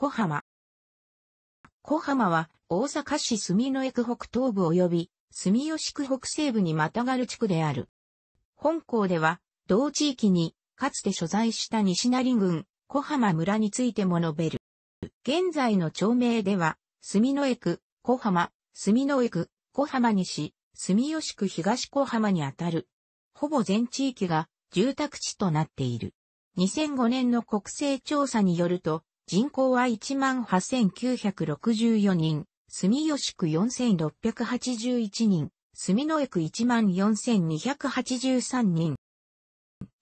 小浜。小浜は大阪市住之江区北東部及び住吉区北西部にまたがる地区である。本校では同地域にかつて所在した西成郡小浜村についても述べる。現在の町名では住之江区小浜、住之江区小浜西、住吉区東小浜にあたる。ほぼ全地域が住宅地となっている。2005年の国勢調査によると、人口は18,964人、住吉区4,681人、住野江区14,283人。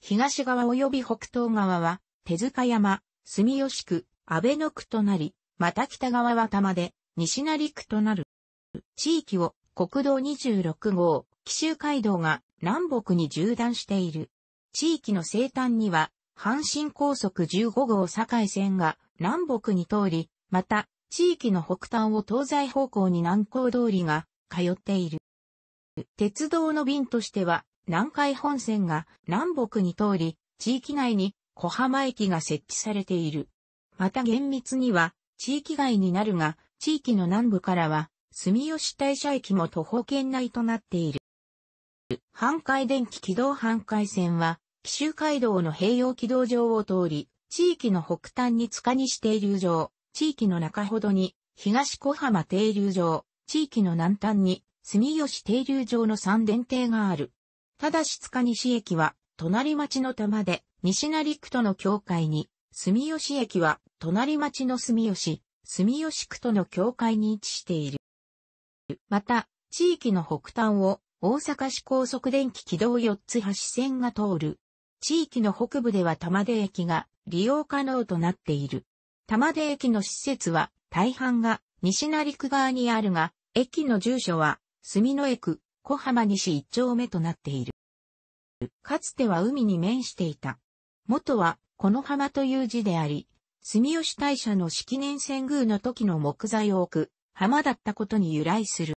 東側及び北東側は、手塚山、住吉区、安倍野区となり、また北側は玉で、西成区となる。地域を国道26号、紀州街道が南北に縦断している。地域の西端には阪神高速15号堺線が南北に通り、また、地域の北端を東西方向に南高通りが通っている。鉄道の便としては、南海本線が南北に通り、地域内に小浜駅が設置されている。また厳密には、地域外になるが、地域の南部からは、住吉大社駅も徒歩圏内となっている。半海電気軌道半海線は、紀州街道の併用軌道上を通り、地域の北端に塚西停留場、地域の中ほどに東小浜停留場、地域の南端に住吉停留場の三電停がある。ただし塚西駅は隣町の玉で西成区との境界に、住吉駅は隣町の住吉、住吉区との境界に位置している。また、地域の北端を大阪市高速電気軌道4つ橋線が通る。地域の北部では玉出駅が利用可能となっている。玉出駅の施設は大半が西成区側にあるが、駅の住所は住野江区小浜西一丁目となっている。かつては海に面していた。元はこの浜という字であり、住吉大社の式年遷宮の時の木材を置く浜だったことに由来する。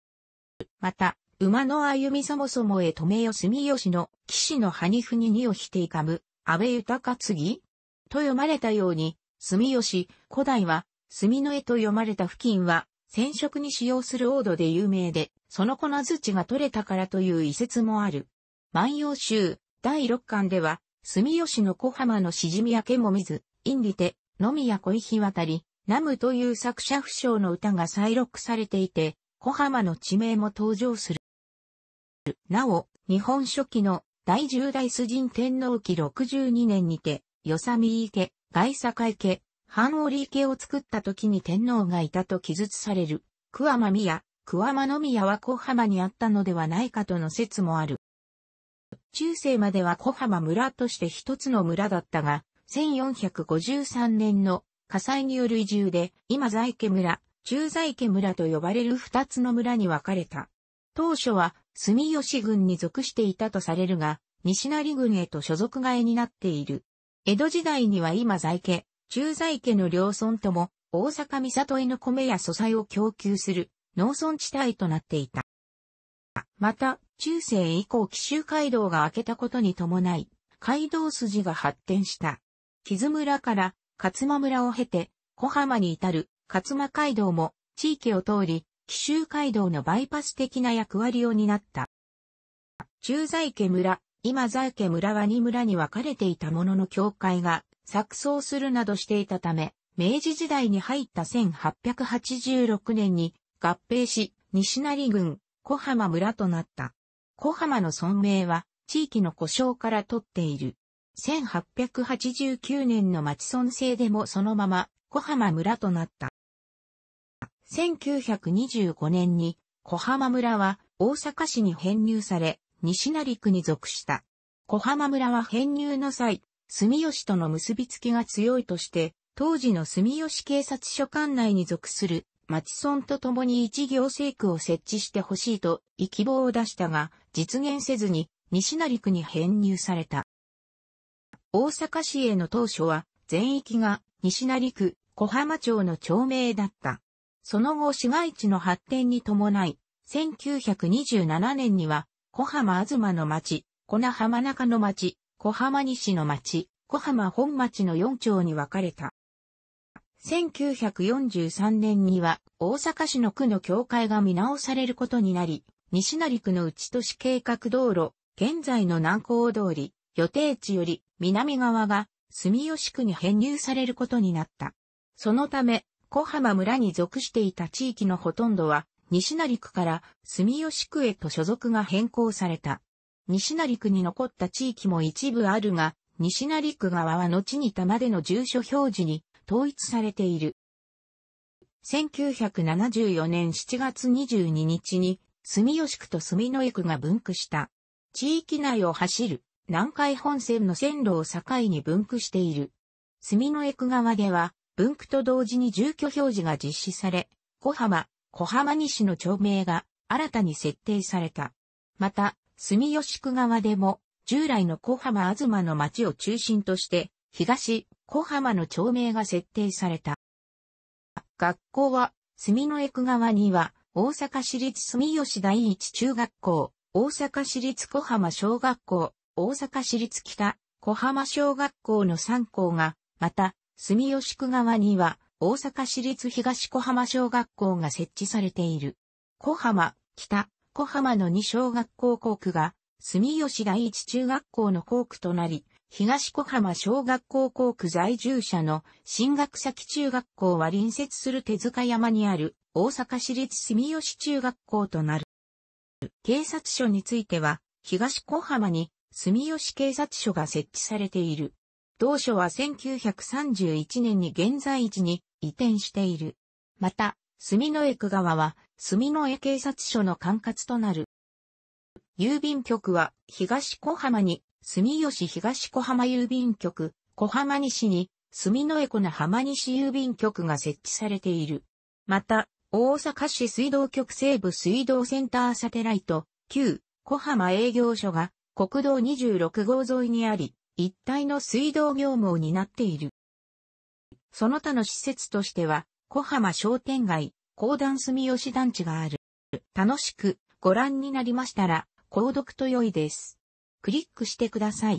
また、馬の歩みそもそもへ止めよ住吉の騎士の羽にふににをひていかむ、安倍豊次と読まれたように、住吉、古代は、住の絵と読まれた付近は、染色に使用する王土で有名で、その粉土が取れたからという遺説もある。万葉集、第6巻では、住吉の小浜のしじみやけもず、インディテ、のみや恋日渡り、ナムという作者不詳の歌が再録されていて、小浜の地名も登場する。なお、日本初期の第十代主人天皇期62年にて、与佐美池、外坂池、半織池を作った時に天皇がいたと記述される、桑間宮、桑間宮は小浜にあったのではないかとの説もある。中世までは小浜村として一つの村だったが、1453年の火災による移住で、今在家村、中在家村と呼ばれる二つの村に分かれた。当初は住吉軍に属していたとされるが、西成軍へと所属替えになっている。江戸時代には今在家、中在家の両村とも、大阪三里への米や素材を供給する農村地帯となっていた。また、中世以降紀州街道が明けたことに伴い、街道筋が発展した。木津村から勝間村を経て、小浜に至る勝間街道も地域を通り、紀州街道のバイパス的な役割を担った。中在家村、今在家村は2村に分かれていたものの境界が錯綜するなどしていたため、明治時代に入った1886年に合併し、西成郡、小浜村となった。小浜の村名は地域の故障から取っている。1889年の町村制でもそのまま小浜村となった。1925年に小浜村は大阪市に編入され、西成区に属した。小浜村は編入の際、住吉との結びつきが強いとして、当時の住吉警察署管内に属する町村と共に一行政区を設置してほしいと意気望を出したが、実現せずに西成区に編入された。大阪市への当初は全域が西成区小浜町の町名だった。その後市街地の発展に伴い、1927年には、小浜東の町、小名浜中の町、小浜西の町、小浜本町の4町に分かれた。1943年には大阪市の区の境界が見直されることになり、西成区の内都市計画道路、現在の南港通り、予定地より南側が住吉区に編入されることになった。そのため、小浜村に属していた地域のほとんどは、西成区から住吉区へと所属が変更された。西成区に残った地域も一部あるが、西成区側は後に多摩での住所表示に統一されている。1974年7月22日に、住吉区と住野江区が分区した。地域内を走る南海本線の線路を境に分区している。住之江区側では、分区と同時に住居表示が実施され、小浜、小浜西の町名が新たに設定された。また、住吉区側でも、従来の小浜東の町を中心として、東、小浜の町名が設定された。学校は、住の江区側には、大阪市立住吉第一中学校、大阪市立小浜小学校、大阪市立北、小浜小学校の3校が、また、住吉区側には、大阪市立東小浜小学校が設置されている。小浜、北、小浜の2小学校校区が、住吉第一中学校の校区となり、東小浜小学校校区在住者の進学先中学校は隣接する手塚山にある大阪市立住吉中学校となる。警察署については、東小浜に住吉警察署が設置されている。当所は1931年に現在地に移転している。また、住之江区側は、住之江警察署の管轄となる。郵便局は、東小浜に、住吉東小浜郵便局、小浜西に、住之江湖の浜西郵便局が設置されている。また、大阪市水道局西部水道センターサテライト、旧小浜営業所が国道26号沿いにあり、一体の水道業務を担っている。その他の施設としては、小浜商店街、高段住吉団地がある。楽しくご覧になりましたら、購読と良いです。クリックしてください。